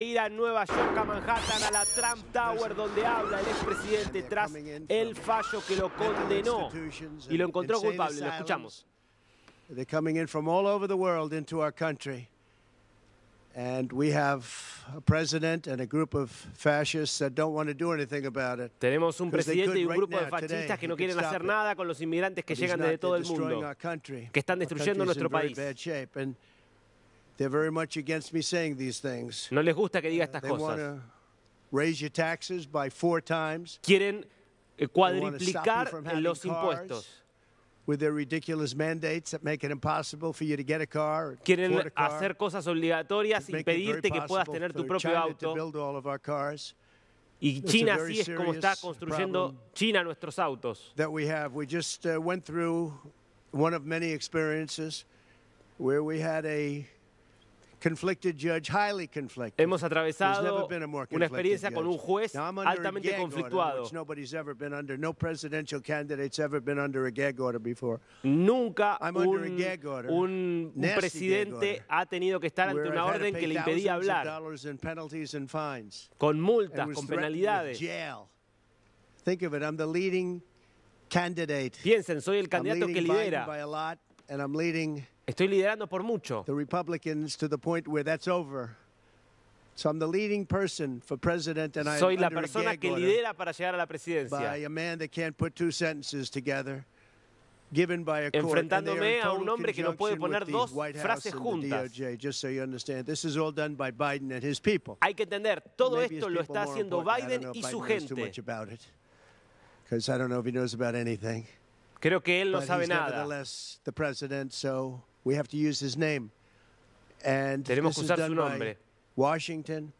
ir a Nueva York, a Manhattan, a la Trump Tower, donde habla el expresidente tras el fallo que lo condenó y lo encontró culpable. Lo escuchamos. Tenemos un presidente y un grupo de fascistas que no quieren hacer nada con los inmigrantes que llegan desde todo el mundo, que están destruyendo nuestro país. They're very much against me saying these things. No les gusta que diga estas They cosas. Raise your taxes by four times. Quieren eh, cuadriplicar los impuestos. With their ridiculous mandates that make it impossible for you to get a car. Quieren a car. hacer cosas obligatorias, impedirte que puedas tener tu propio auto. To Y China así es como está construyendo China nuestros autos. That we have. We just uh, went through one of many experiences where we had a Hemos atravesado una experiencia con un juez altamente conflictuado. Nunca un, presidente ha tenido que estar ante una orden que le impedía hablar, con multas, con penalidades. Piensen, soy el candidato que lidera. Estoy liderando por mucho. Soy la persona que lidera para llegar a la presidencia. Enfrentándome a un hombre que no puede poner dos frases juntas. Hay que entender, todo esto lo está haciendo Biden y su gente. Creo que él no sabe nada. So Tenemos que usar su nombre. Washington,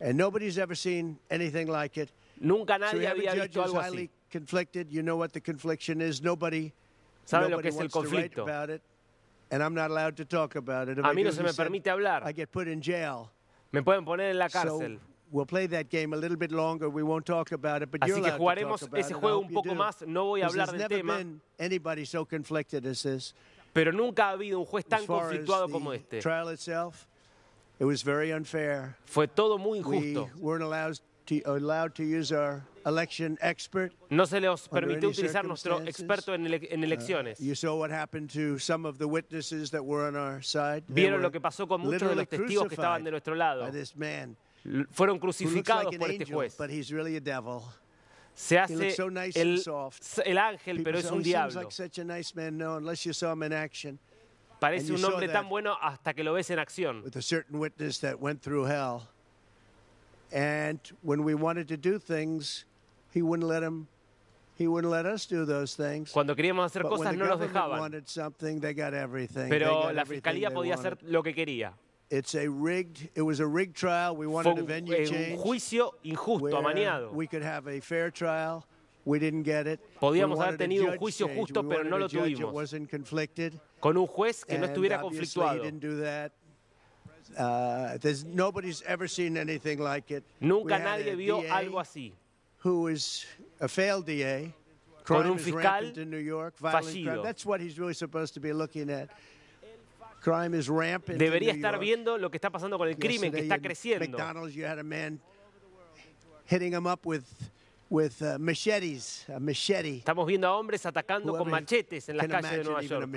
and nobody's ever seen anything like it. Nunca nadie so había visto algo así. Conflicted. You know what the confliction is. Nobody, ¿sabe nobody lo que es el conflicto. A mí no se me permite hablar. I get put in jail. Me pueden poner en la cárcel. So, We'll play that game a little bit longer. We won't talk about it, but Así you're que jugaremos ese juego un poco más. No voy a hablar del tema. Anybody so conflicted as this. Pero nunca ha habido un juez tan conflictuado como este. Trial itself, it was very unfair. Fue todo muy injusto. We weren't allowed to, allowed to use our election expert. No se les permitió utilizar nuestro experto en, ele en uh, elecciones. Uh, you saw what happened to some of the witnesses that were on our side. Vieron lo que pasó con muchos de los testigos que estaban de nuestro lado. By this man fueron crucificados por este juez. Se hace el, ángel, pero es oh, un diablo. Parece un hombre tan bueno hasta que lo ves en acción. Cuando queríamos hacer cosas no nos dejaban. Pero la fiscalía podía hacer lo que quería. It's a rigged, it was a rigged trial. We wanted un, a venue eh, change un juicio injusto, amañado. We could have a fair trial. We didn't get it. Podíamos haber tenido un juicio justo, pero no lo tuvimos. Con un juez que no estuviera conflictuado. Uh, nobody's ever seen anything like it. Nunca nadie vio DA algo así. Who is a failed DA? Crime Con un fiscal in New York, fallido. Crime. That's what he's really supposed to be looking at. Debería estar viendo lo que está pasando con el crimen, que está creciendo. Estamos viendo a hombres atacando con machetes en las calles de Nueva York.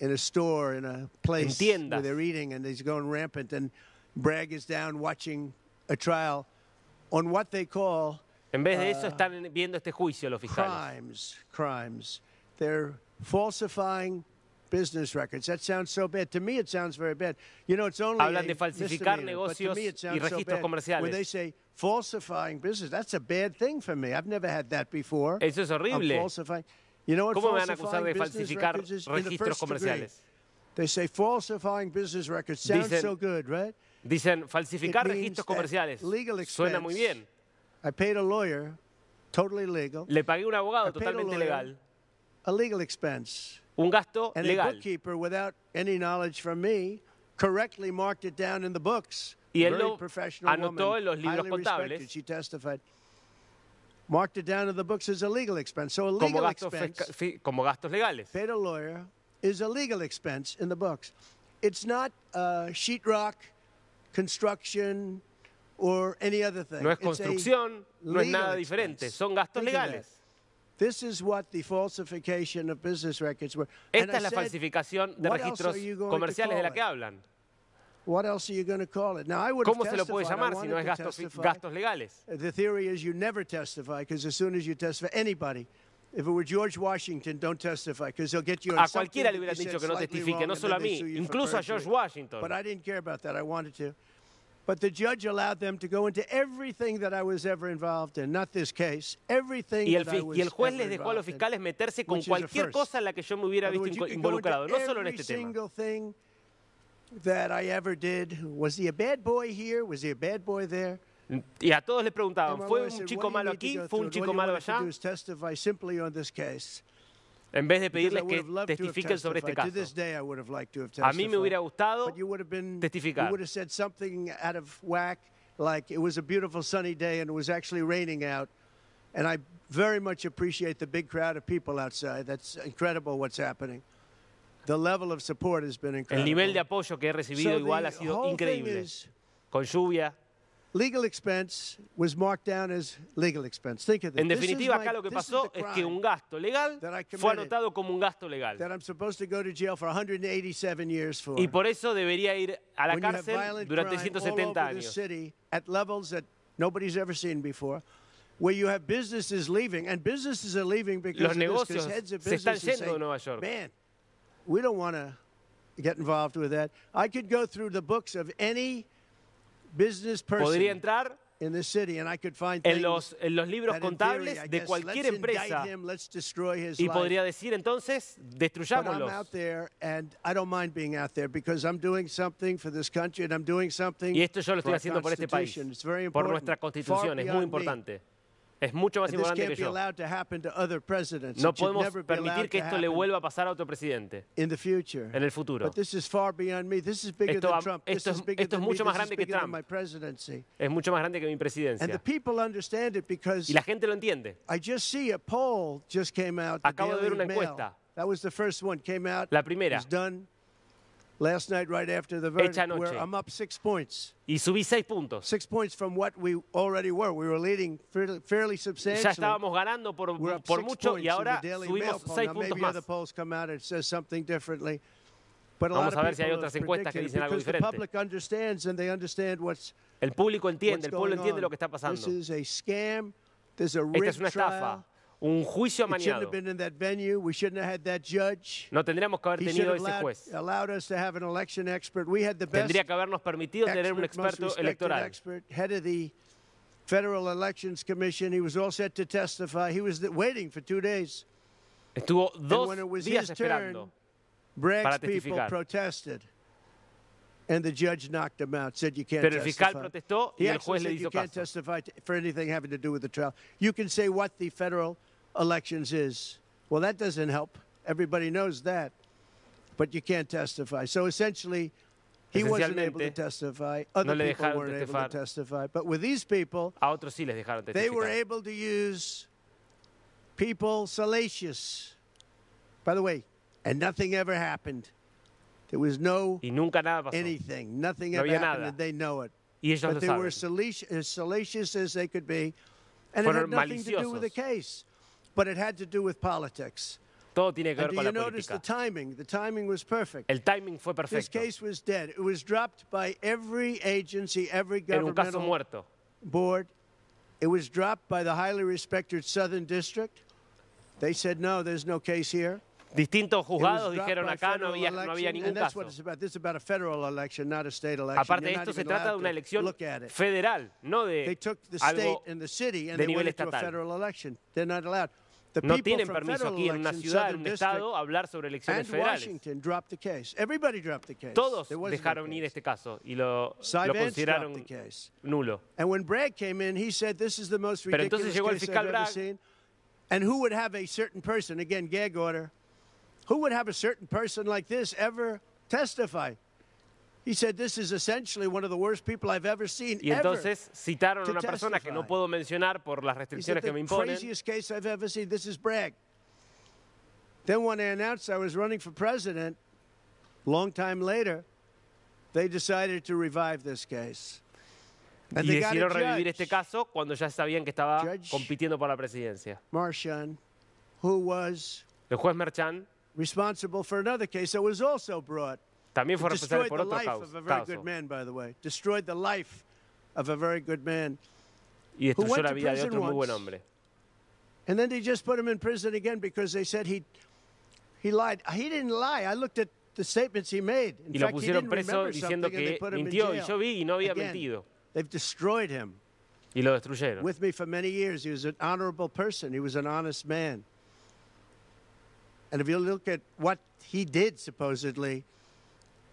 in a store, in a place and going rampant. And is down watching a trial on what they call. En vez de eso, uh, están viendo este juicio los fiscales. Crimes, crimes. They're falsifying business records. That sounds so bad. To me, it sounds very bad. You know, it's only Hablan de falsificar negocios y registros so comerciales. When they say falsifying business, that's a bad thing for me. I've never had that before. Eso es horrible. You know what ¿Cómo me van a acusar de falsificar registros comerciales? They say falsifying business records sounds dicen, so good, right? Dicen falsificar it registros comerciales. Legal expense, Suena muy bien. I paid a lawyer, totally legal. Le pagué un abogado totalmente a lawyer, legal. A legal expense un gasto legal. without any knowledge from me, correctly marked it down in the books. Y él lo anotó en los libros contables. Marked it down in the books as a legal expense. como, gastos como gastos legales. Paid a lawyer is a legal expense in the books. It's not uh, sheetrock, construction, or any other thing. No es construcción, no es nada diferente. Son gastos legales. Esta es la falsificación de registros comerciales de la que hablan. ¿Cómo se lo puede llamar si no es gastos, gastos legales? A cualquiera le hubieran dicho que no testifique, no solo a mí, incluso a George Washington. But the judge allowed them to go into everything that I was ever involved in, not this case, everything y el, that I was y el juez les dejó a los fiscales meterse con cualquier cosa en la que yo me hubiera visto involucrado, no solo en este tema. Thing that I ever did. Was he a bad boy here? Was he a bad boy there? Y a todos les preguntaban, ¿fue un chico malo aquí? ¿Fue un chico malo allá? en vez de pedirles que testifiquen sobre este caso. A mí me hubiera gustado testificar. Like it was a beautiful sunny day and it was actually raining out. And I very much appreciate the big crowd of people outside. That's incredible what's happening. The level of support has been incredible. El nivel de apoyo que he recibido so igual ha sido increíble. Con lluvia, Legal expense was marked down as legal expense. Think of En definitiva, acá lo que pasó es que un gasto legal fue anotado como un gasto legal. Y por eso debería ir a la cárcel durante 170 años. Los negocios se están yendo de Nueva York. we don't want to get involved with that. I could go through the books of any podría entrar en, los, en los libros contables de cualquier empresa y podría decir entonces, destruyámoslos. Y esto yo lo estoy haciendo por este país, por nuestra constitución, es muy importante. Es mucho más importante que yo. No podemos permitir que esto le vuelva a pasar a otro presidente en el futuro. Esto, es, es mucho más grande que Trump. Es mucho más grande que mi presidencia. Y la gente lo entiende. Acabo de ver una encuesta. La primera Last night, right after the verdict, Esta noche. where I'm up six points. Y subí seis puntos. Six points from what we already were. We were leading fairly, fairly substantially. Ya estábamos ganando por, We're up por six mucho points y in ahora the Daily subimos Mail poll. seis Now, puntos maybe other polls come out and it says something differently. But a Vamos lot a ver si hay otras encuestas que dicen algo because the diferente. public understands and they understand what's El público entiende, el pueblo entiende lo que está pasando. This is a scam. There's a Esta es una estafa un juicio amañado. No tendríamos que haber tenido ese juez. Tendría que habernos permitido tener un experto electoral. Federal Elections Commission. He was all set to testify. He was waiting for two days. Estuvo dos and when días esperando turn, para testificar. protested. And the judge knocked him out, said you can't Pero el protestó y he el juez le hizo caso. can't testify for anything having to do with the trial. You can say what the federal elections is. Well, that doesn't help. Everybody knows that. But you can't testify. So essentially, he wasn't able to testify. Other no people weren't able to testify. But with these people, a otros sí les dejaron they were able to use people salacious. By the way, and nothing ever happened. There was no nada anything. Nothing no ever happened, nada. and they know it. but they saben. were salacious, as salacious as they could be, and Fueron it had nothing maliciosos. to do with the case but it had to do with politics. Todo tiene que ver con la política. El timing fue perfecto. En un caso muerto. Board. It was dropped by the highly respected Southern District. They said no, there's no case here. Distintos juzgados dijeron acá no había, no había ningún caso. Aparte de esto, se trata de una elección federal, no de algo de nivel estatal. No tienen permiso aquí en una ciudad, en un estado, hablar sobre elecciones federales. Todos dejaron ir este caso y lo, lo consideraron nulo. Pero entonces llegó el fiscal Bragg. And who would have a certain person, again, gag order, Who would have a certain person like this ever testify? He said, This is essentially one of the worst people I've ever seen. Y entonces citaron a una persona testify. que no puedo mencionar por las restricciones que me imponen. Craziest case I've ever seen. This is Bragg. Then when they announced I was running for president, long time later, they decided to revive this case. And y decidieron revivir este caso cuando ya sabían que estaba compitiendo por la presidencia. Marchand, who was el juez Merchant, responsible for another case that was also brought. También fue responsable por otro caso. Destroyed the life of a very good man, by the way. Destroyed the life of a very good man. Y destruyó la vida de otro muy buen hombre. And then they just put him in prison again because they said he he lied. He didn't lie. I looked at the statements he made. In y lo fact, pusieron preso diciendo que mintió y yo vi y no había again. mentido. They've destroyed him. Y lo destruyeron. With me for many years, he was an honorable person. He was an honest man. And if you look at what he did, supposedly,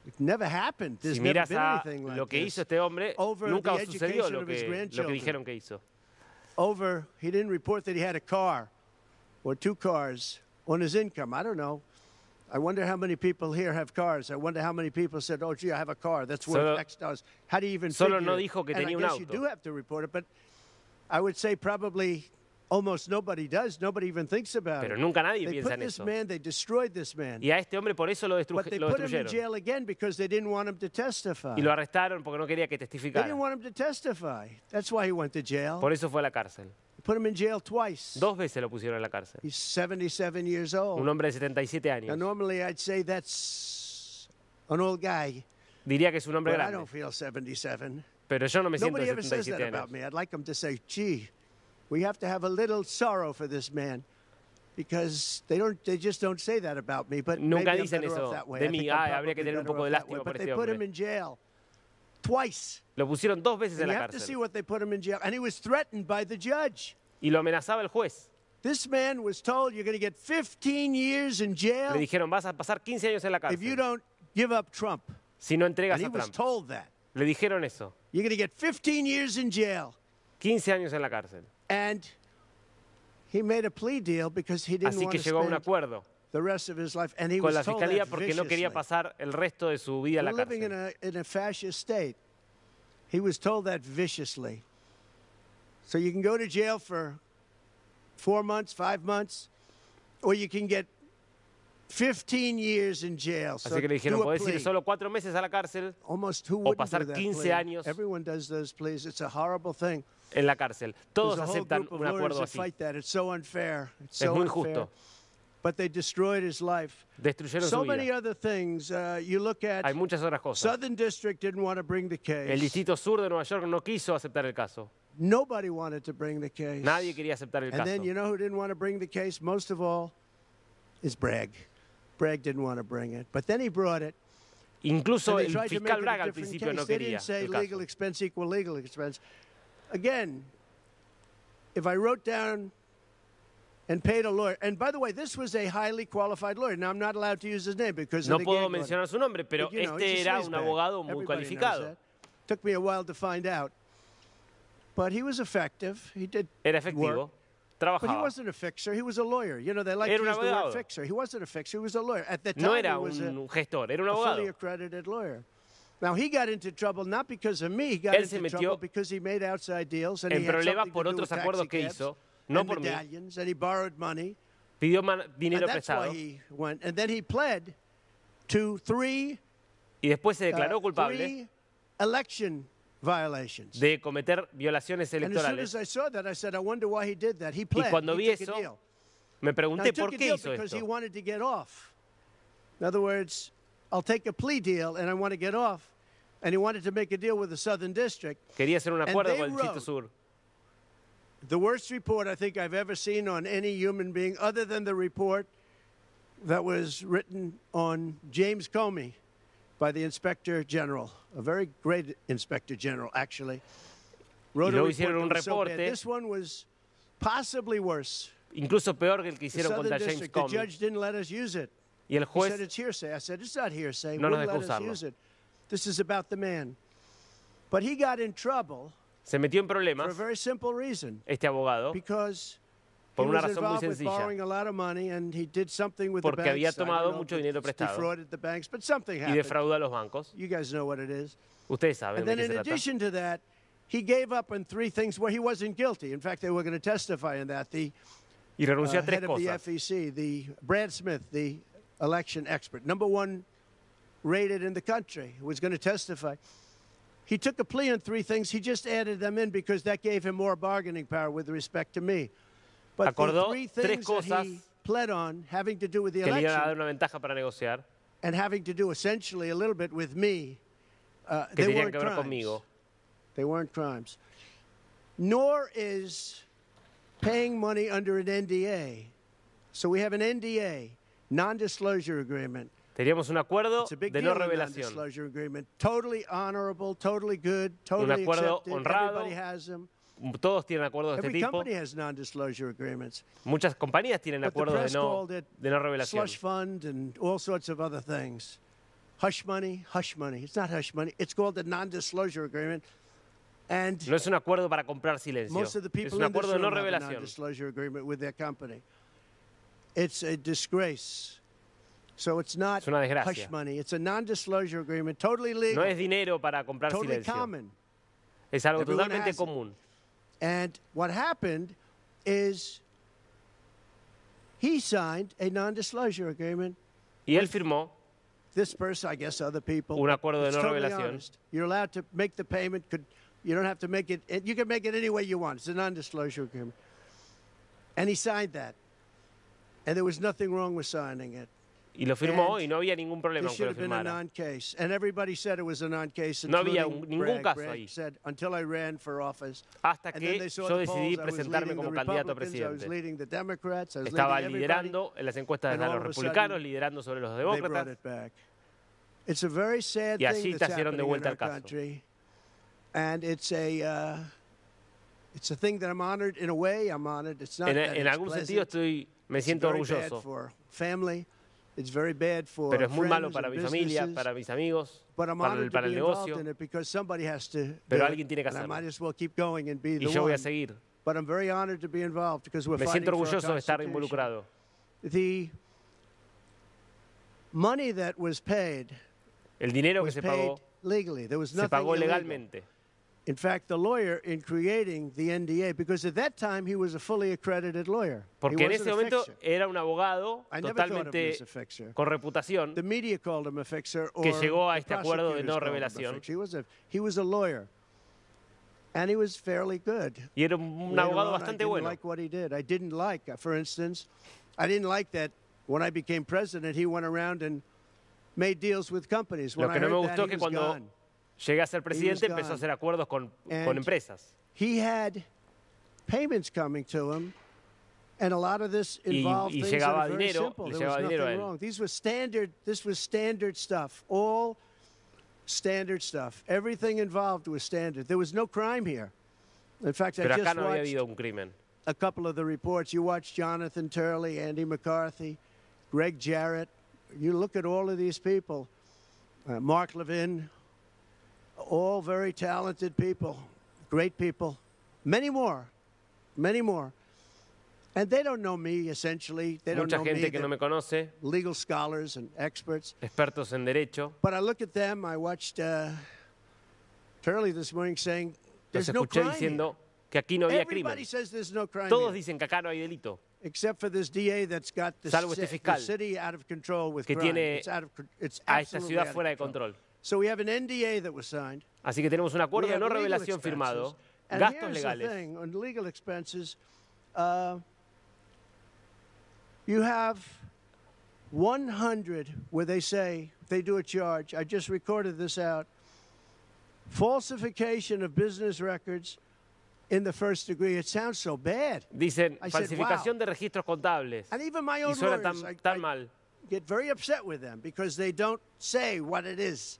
it never happened. There's si never been anything like lo que hizo este hombre, over nunca the sucedió lo que, lo que dijeron que hizo. Over, he didn't report that he had a car or two cars on his income. I don't know. I wonder how many people here have cars. I wonder how many people said, "Oh, gee, I have a car. That's worth solo, X dollars." How do you even? Solo figure? no dijo que tenía and I guess un auto. You do have to report it, but I would say probably Pero nunca nadie piensa en eso. Y a este hombre por eso lo, lo destruyeron. Y lo arrestaron porque no quería que testificara. Por eso fue a la cárcel. Dos veces lo pusieron en la cárcel. Un hombre de 77 años. normally Diría que es un hombre grande. Pero yo no me siento de 77 años we have to have a little sorrow for this man. Because they don't, they just don't say that about me. But nunca dicen eso de mí. Ah, habría que tener un poco de lástima por este hombre. Twice. Lo pusieron dos veces en la cárcel. and he was threatened by the judge. Y lo amenazaba el juez. This man was told you're going to get 15 years in jail. Le dijeron vas a pasar 15 años en la cárcel. If you don't give up Trump. Si no entregas And a he Trump. Was told that. Le dijeron eso. You're going to get 15 years in jail. 15 años en la cárcel. And he made a plea deal because he Así que llegó a un acuerdo con la fiscalía porque no quería pasar el resto de su vida a la cárcel. He was told that viciously. So you can go to jail for four months, five months, or you can get 15 years in jail. So Así que le dijeron, podés ir solo cuatro meses a la cárcel o pasar 15 años. Everyone does those pleas. It's a horrible thing en la cárcel. Todos aceptan un acuerdo así. Es muy injusto. Destruyeron su vida. Hay muchas otras cosas. El distrito sur de Nueva York no quiso aceptar el caso. Nadie quería aceptar el caso. then you know who didn't want to bring the case most Bragg. Bragg didn't want to bring it, but then Incluso el fiscal Bragg al principio no quería el caso. again, if I wrote down and paid a lawyer, and by the way, this was a highly qualified lawyer. Now I'm not allowed to use his name because no of the puedo mencionar su nombre, pero you know, este era un abogado muy Everybody cualificado. Took me a while to find out, but he was effective. He did era efectivo. Work. Trabajaba. But he wasn't a fixer. He was a lawyer. You know, they like to use abogado. the word fixer. He wasn't a fixer. He was a lawyer. At the time, no era he was un a, gestor. Era un a fully accredited lawyer. Él se metió en problemas por otros acuerdos que hizo, no por mí. Pidió dinero prestado. Y después se uh, declaró culpable de cometer violaciones electorales. Y cuando vi eso, me pregunté por qué hizo esto. and he wanted to make a deal with the Southern District. Quería hacer un acuerdo con el Distrito Sur. The worst report I think I've ever seen on any human being, other than the report that was written on James Comey by the Inspector General, a very great Inspector General, actually. Wrote y luego hicieron un reporte. So this one was possibly worse. Incluso peor que el que hicieron contra James Comey. The judge didn't let us use it. Y el juez he said, it's hearsay. I said, it's not hearsay. no nos dejó usarlo. This is about the man. But he got in trouble Se metió en for a very simple reason este abogado because por he una was razón muy sencilla. borrowing a lot of money and he did something with Porque the había banks. tomado mucho dinero prestado. defrauded the banks, but something y happened. a los bancos. You guys know what it is. Ustedes saben And de then, qué in se trata. addition to that, he gave up on three things where he wasn't guilty. In fact, they were going to testify in that. The uh, head of the FEC, the Brad Smith, the election expert, number one rated in the country, was going to testify. He took a plea on three things. He just added them in because that gave him more bargaining power with respect to me. But Acordó the three things that he pled on having to do with the election and having to do essentially a little bit with me, uh, they weren't crimes. Conmigo. They weren't crimes. Nor is paying money under an NDA. So we have an NDA, non-disclosure agreement, Teníamos un acuerdo de no revelación. Un acuerdo honrado. Todos tienen acuerdos de este tipo. Muchas compañías tienen acuerdos de no, de no revelación. Hush money, hush money. It's not hush money. It's called non-disclosure agreement. no es un acuerdo para comprar silencio. Es un acuerdo de no revelación. It's a disgrace. So it's not es una desgracia. Money. It's a non-disclosure agreement, totally legal. No es dinero para comprar totally silencio. Common. Es algo Everyone totalmente común. It. And what happened is he signed a non-disclosure agreement. Y él firmó this person, I guess other people. Un acuerdo de it's no totally Honest. You're allowed to make the payment. Could, you don't have to make it. You can make it any way you want. It's a non-disclosure agreement. And he signed that. And there was nothing wrong with signing it. Y lo firmó y no había ningún problema con lo firmara. No había ningún caso ahí. Hasta que yo decidí presentarme como candidato a presidente. Estaba liderando en las encuestas de los republicanos, liderando sobre los demócratas. Y te hicieron de vuelta al caso. Uh, en, en algún sentido estoy, me siento orgulloso pero es muy malo para mi familia, para mis amigos, para el, para el negocio. Pero alguien tiene que hacerlo. Y yo voy a seguir. Me siento orgulloso de estar involucrado. El dinero que se pagó se pagó legalmente. In fact, the lawyer in creating the NDA, because at that time he was a fully accredited lawyer. Porque he en ese momento era un abogado totalmente con reputación the media called him a fixer, or que llegó a este acuerdo de no revelación. He was, a, he was a lawyer. And he was fairly good. Y era un abogado on, bastante I didn't bueno. like what he did. I didn't like, for instance, I didn't like that when I became president, he went around and made deals with companies. When Lo que no I me gustó that, que cuando gone. Llegué a ser presidente, empezó a hacer acuerdos con, con empresas. He had payments coming to him. And a lot of this involved y, y things that very dinero, simple. There was nothing wrong. These were standard, this was standard stuff. All standard stuff. Everything involved was standard. There was no crime here. In fact, Pero I just no watched a couple of the reports. You watched Jonathan Turley, Andy McCarthy, Greg Jarrett. You look at all of these people. Uh, Mark Levin, all very talented people, great people, many more, many more. And they don't know me, essentially. They Mucha don't know gente me. que no me conoce. Legal scholars and experts. Expertos en derecho. But I look at them. I watched uh, Turley this morning saying there's no crime diciendo que aquí no había crimen. says there's no crime Todos dicen que acá no hay delito. Except for this DA that's got this este fiscal the city out of control with crime. tiene it's out of, it's a esta ciudad fuera control. So we have an NDA Así que tenemos un acuerdo de no revelación firmado, gastos legales. Uh, you have 100 where they say they do a charge. I just recorded this out. Falsification of business records in the first degree. It sounds so bad. Dicen I falsificación said, wow. de registros contables. And even my own words, tan, tan I, I Get very upset with them because they don't say what it is.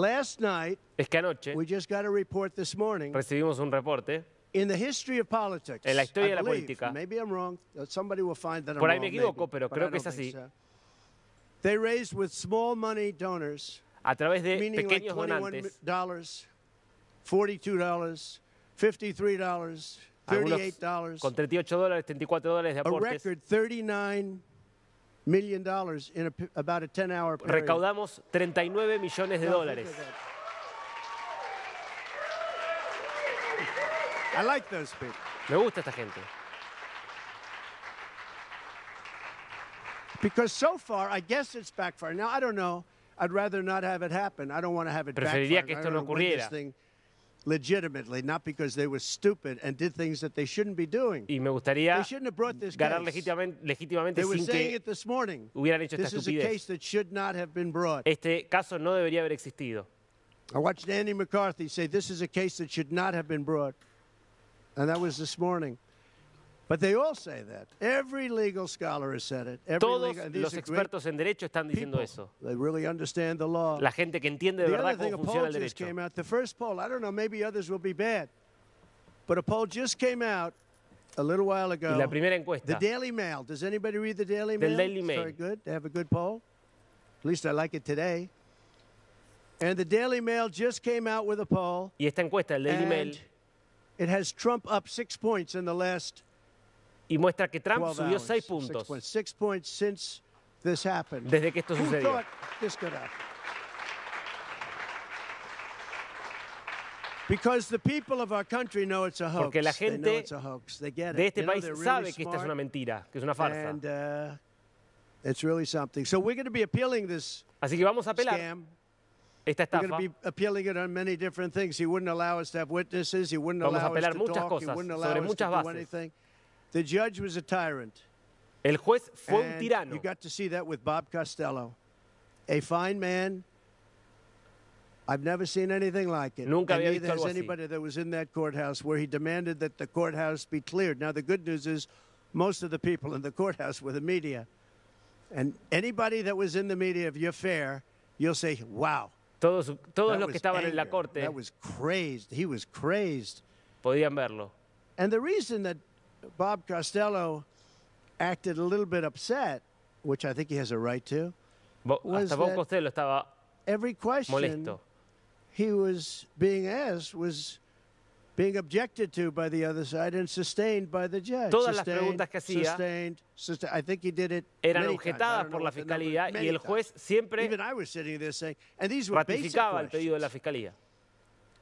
Last night, es que anoche we just got a report this morning, recibimos un reporte in the history of politics, en la historia I de la política. Maybe I'm wrong, uh, somebody will find that I'm Por ahí me equivoco, maybe, pero creo que es así. They raised with small money donors, a través de pequeños like donantes, $41, $42, $53, $38, con 38 dólares, 34 dólares de aportes, a record 39 million dollars in a, about a 10 hour period. Recaudamos 39 millones de dólares. I like those people. Me gusta esta gente. Because so far, I guess it's backfired. Now I don't know. I'd rather not have it happen. I don't want to have it backfire. Preferiría que esto no ocurriera. legitimately, not because they were stupid and did things that they shouldn't be doing. Y me gustaría they shouldn't have brought this ganar legítimamente, legítimamente were sin saying que it this morning. hubieran hecho this esta estupidez. Is a case that should not have been brought. Este caso no debería haber existido. I watched Andy McCarthy say this is a case that should not have been brought. And that was this morning. But they all say that. Every legal scholar has said it. Every Todos legal, los expertos en derecho están diciendo people. eso. They really understand the law. La gente que entiende de the verdad cómo funciona el derecho. Came out, the first poll, I don't know, maybe others will be bad. But a poll just came out a little while ago. Y la primera encuesta. The Daily Mail. Does anybody read the Daily Mail? The Daily Mail. very good. They have a good poll. At least I like it today. And the Daily Mail just came out with a poll. Y esta encuesta, el Daily Mail. It has Trump up six points in the last y muestra que Trump subió seis puntos desde que esto sucedió. Porque la gente de este país sabe que esta es una mentira, que es una farsa. Uh, Así que vamos a apelar esta estafa. Vamos a apelar muchas cosas, sobre muchas bases. The judge was a tyrant. El juez fue un tirano. You got to see that with Bob Costello, a fine man. I've never seen anything like it. Nunca and neither has anybody así. that was in that courthouse where he demanded that the courthouse be cleared. Now the good news is, most of the people in the courthouse were the media, and anybody that was in the media, if you're fair, you'll say, "Wow." Todos, todos los que estaban anger. en la corte. That was crazed. He was crazed. Podían verlo. And the reason that Bob Costello acted a little bit upset, which I think he has a right to. Bo was Bob Costello estaba every question molesto. he was being asked was being objected to by the other side and sustained by the judge. Todas sustained, las preguntas que hacía sustained, sustained, I think he did it eran objetadas por la fiscalía y el juez siempre ratificaba el pedido de la fiscalía.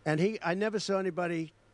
And he, I never saw anybody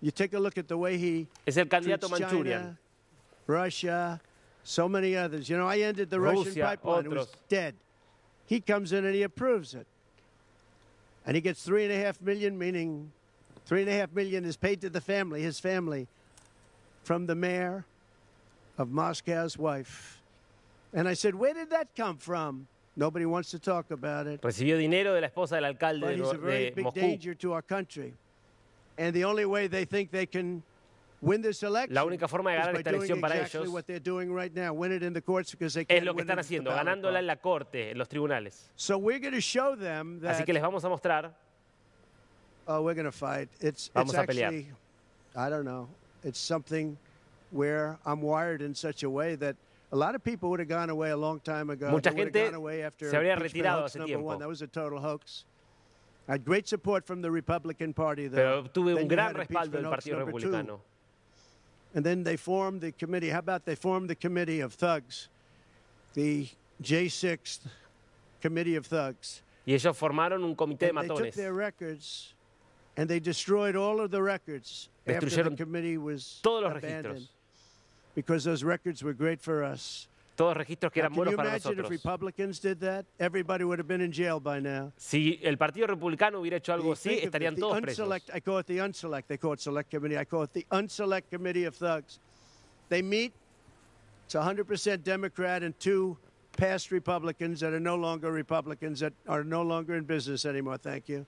You take a look at the way he es el candidato Manchurian. China, Russia, so many others. You know, I ended the Russian pipeline. Otros. It was dead. He comes in and he approves it. And he gets three and a half million, meaning three and a half million is paid to the family, his family, from the mayor of Moscow's wife. And I said, Where did that come from? Nobody wants to talk about it. Recibió dinero de la esposa del alcalde But de, he's a very de big Moscú. danger to our country. La única forma de ganar esta elección para ellos es lo que están haciendo, ganándola en la corte, en los tribunales. Así que les vamos a mostrar. Oh, vamos a pelear. Mucha gente se habría retirado hace tiempo. Pero obtuve un gran respaldo del Partido Republicano. And then they formed the committee. How about they formed the committee of thugs, the J6 committee of thugs. Y ellos formaron un comité de matones. Destruyeron todos los registros. Because those records were great for us todos registros que eran buenos para nosotros. Si el Partido Republicano hubiera hecho algo así, estarían todos presos. I call it the unselect. They select committee. I call it the unselect committee of thugs. They meet. It's 100% Democrat and two past Republicans that are no longer Republicans that are no longer in business anymore. Thank you.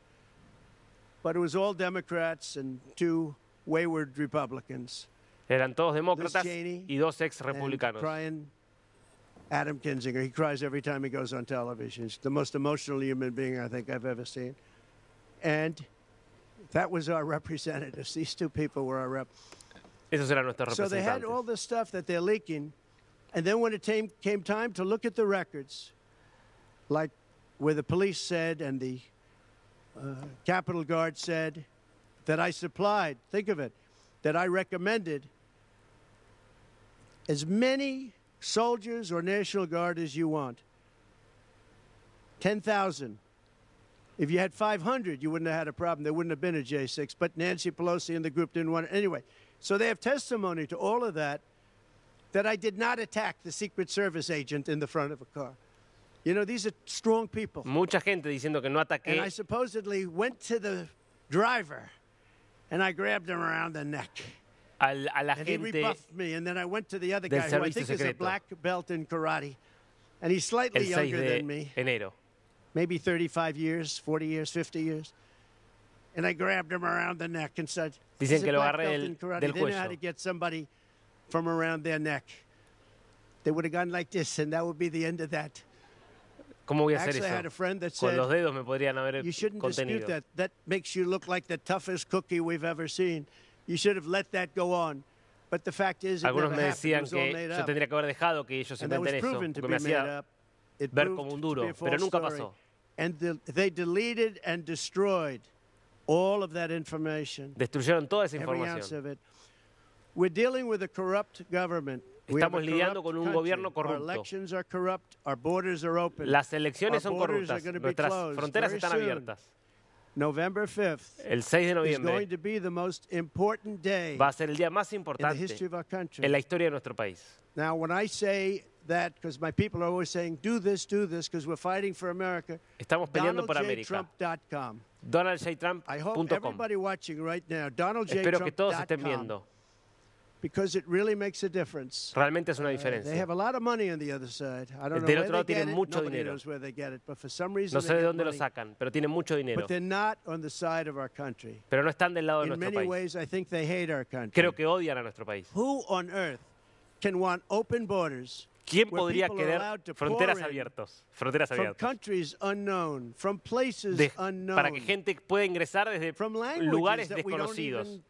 But it was all Democrats and two wayward Republicans. Eran todos demócratas y dos ex republicanos. Adam Kinzinger. He cries every time he goes on television. He's the most emotional human being I think I've ever seen. And that was our representatives. These two people were our rep. So they had all this stuff that they're leaking. And then when it came, came time to look at the records, like where the police said and the uh, Capitol Guard said that I supplied, think of it, that I recommended as many soldiers or National Guard as you want. 10,000. If you had 500, you wouldn't have had a problem. There wouldn't have been a J6, but Nancy Pelosi and the group didn't want it. Anyway, so they have testimony to all of that that I did not attack the Secret Service agent in the front of a car. You know, these are strong people. Mucha gente diciendo que no ataqué. And I supposedly went to the driver and I grabbed him around the neck. al, a la gente del servicio secreto. El 6 de enero. Maybe 35 years, 40 years, 50 years. And I grabbed him around the neck and said, Dicen que lo agarré del, cuello. They know how to get somebody from around their neck. They would have gone like this, and that would be the end of that. ¿Cómo voy a hacer eso? Con los dedos me podrían haber contenido. That. That makes you look like the toughest cookie we've ever seen. Algunos me decían que yo tendría que haber dejado que ellos inventen eso, porque me hacía ver como un duro, pero nunca pasó. Destruyeron toda esa información. Estamos lidiando con un gobierno corrupto. Las elecciones son corruptas. Nuestras fronteras están abiertas. November 5 el 6 de noviembre va a ser el día más importante en la historia de nuestro país. Estamos peleando por América. DonaldJTrump.com. Espero que todos estén viendo because it really makes a difference. Realmente es una uh, diferencia. Uh, Del otro lado tienen mucho dinero. no sé de dónde lo sacan, pero tienen mucho dinero. Pero no están del lado de nuestro país. Creo que odian a nuestro país. ¿Quién podría querer fronteras abiertas? Fronteras abiertas. para que gente pueda ingresar desde lugares desconocidos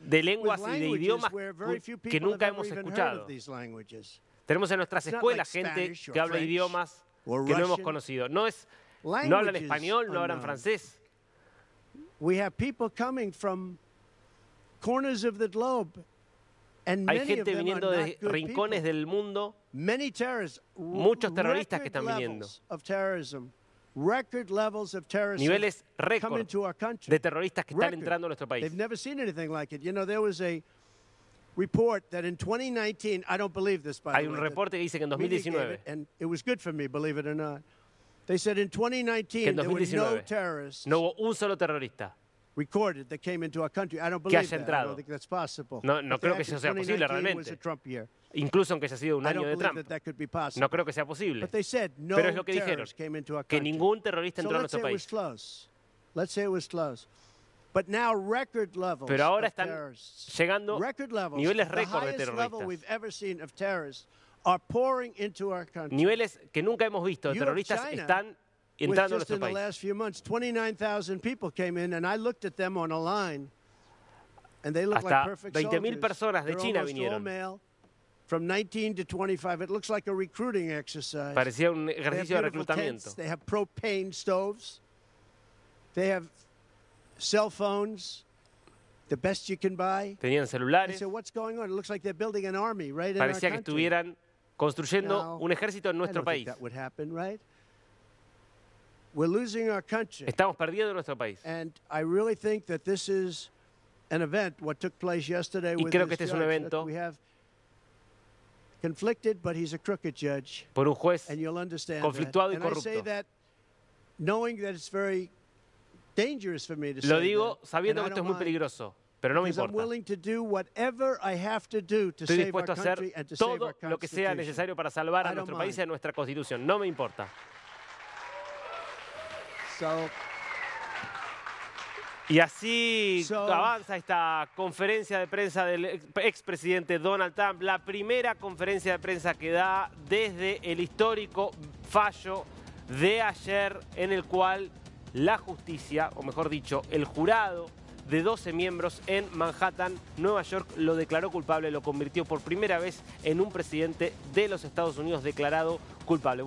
de lenguas y de idiomas que nunca hemos escuchado. Tenemos en nuestras escuelas gente que habla idiomas que no hemos conocido. No, es, no hablan español, no hablan francés. Hay gente viniendo de rincones del mundo, muchos terroristas que están viniendo record levels of terrorists que están entrando a nuestro They've never seen anything like it. You know, there was a report that in 2019, I don't believe this, by Hay un reporte que dice que en 2019. It, and it was good for me, believe it or not. They said in 2019, there were no, terrorists. no hubo un solo terrorista que haya entrado. No, creo que eso sea posible realmente. Incluso aunque haya sido un año de Trump. No creo que sea posible. Pero es lo que dijeron, que ningún terrorista entró a nuestro país. Pero ahora están llegando niveles récord de terroristas. Niveles que nunca hemos visto. de Terroristas están entrando With a nuestro in país. the last few months, 29,000 people came in, and I looked at them on a line, and they looked Hasta like perfect 20.000 personas de China vinieron. from 19 to 25. It looks like a recruiting exercise. Parecía un They have ejercicio de reclutamiento. tents. They have propane stoves. They have cell phones, the best you can buy. Tenían celulares. said, what's going on? It looks like they're building an army right in our Parecía que estuvieran construyendo un ejército en I nuestro think país. that would happen, right? Estamos perdiendo nuestro país. y creo que este es un evento conflicted Por un juez conflictuado y corrupto. Lo digo sabiendo que esto es muy peligroso. Pero no me importa. Estoy dispuesto a hacer todo lo que sea necesario para salvar a nuestro país y a nuestra constitución. No me importa. Y así avanza esta conferencia de prensa del expresidente Donald Trump, la primera conferencia de prensa que da desde el histórico fallo de ayer en el cual la justicia, o mejor dicho, el jurado de 12 miembros en Manhattan, Nueva York, lo declaró culpable, lo convirtió por primera vez en un presidente de los Estados Unidos declarado culpable.